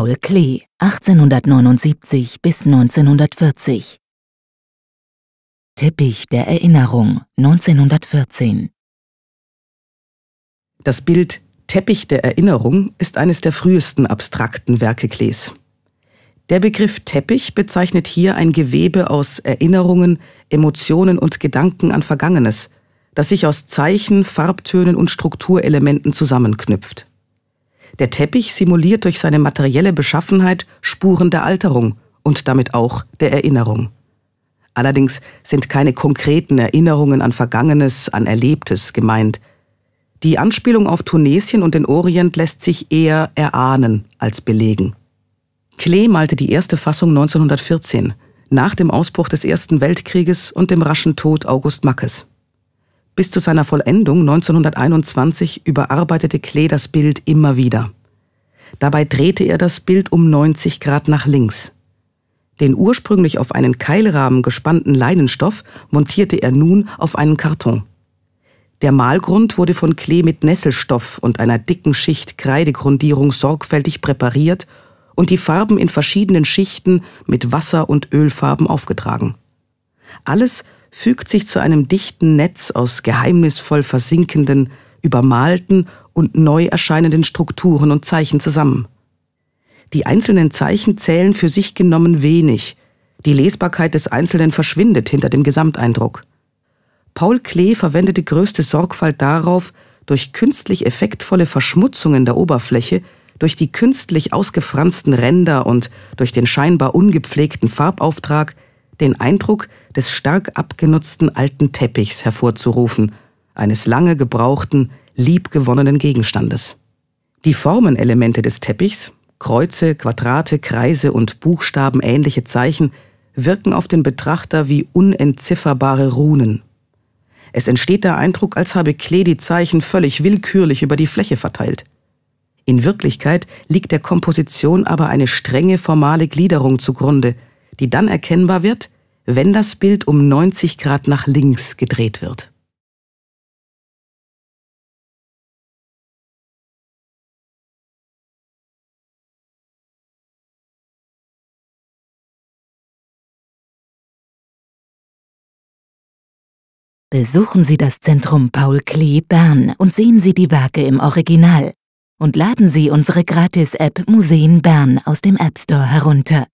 Paul Klee, 1879 bis 1940. Teppich der Erinnerung, 1914. Das Bild Teppich der Erinnerung ist eines der frühesten abstrakten Werke Klees. Der Begriff Teppich bezeichnet hier ein Gewebe aus Erinnerungen, Emotionen und Gedanken an Vergangenes, das sich aus Zeichen, Farbtönen und Strukturelementen zusammenknüpft. Der Teppich simuliert durch seine materielle Beschaffenheit Spuren der Alterung und damit auch der Erinnerung. Allerdings sind keine konkreten Erinnerungen an Vergangenes, an Erlebtes gemeint. Die Anspielung auf Tunesien und den Orient lässt sich eher erahnen als belegen. Klee malte die erste Fassung 1914, nach dem Ausbruch des Ersten Weltkrieges und dem raschen Tod August Mackes. Bis zu seiner Vollendung 1921 überarbeitete Klee das Bild immer wieder. Dabei drehte er das Bild um 90 Grad nach links. Den ursprünglich auf einen Keilrahmen gespannten Leinenstoff montierte er nun auf einen Karton. Der Malgrund wurde von Klee mit Nesselstoff und einer dicken Schicht Kreidegrundierung sorgfältig präpariert und die Farben in verschiedenen Schichten mit Wasser- und Ölfarben aufgetragen. Alles fügt sich zu einem dichten Netz aus geheimnisvoll versinkenden, übermalten und neu erscheinenden Strukturen und Zeichen zusammen. Die einzelnen Zeichen zählen für sich genommen wenig, die Lesbarkeit des Einzelnen verschwindet hinter dem Gesamteindruck. Paul Klee verwendete größte Sorgfalt darauf, durch künstlich effektvolle Verschmutzungen der Oberfläche, durch die künstlich ausgefransten Ränder und durch den scheinbar ungepflegten Farbauftrag den Eindruck des stark abgenutzten alten Teppichs hervorzurufen, eines lange gebrauchten, liebgewonnenen Gegenstandes. Die Formenelemente des Teppichs, Kreuze, Quadrate, Kreise und buchstabenähnliche Zeichen, wirken auf den Betrachter wie unentzifferbare Runen. Es entsteht der Eindruck, als habe Klee die Zeichen völlig willkürlich über die Fläche verteilt. In Wirklichkeit liegt der Komposition aber eine strenge formale Gliederung zugrunde, die dann erkennbar wird, wenn das Bild um 90 Grad nach links gedreht wird. Besuchen Sie das Zentrum Paul Klee Bern und sehen Sie die Werke im Original. Und laden Sie unsere Gratis-App Museen Bern aus dem App Store herunter.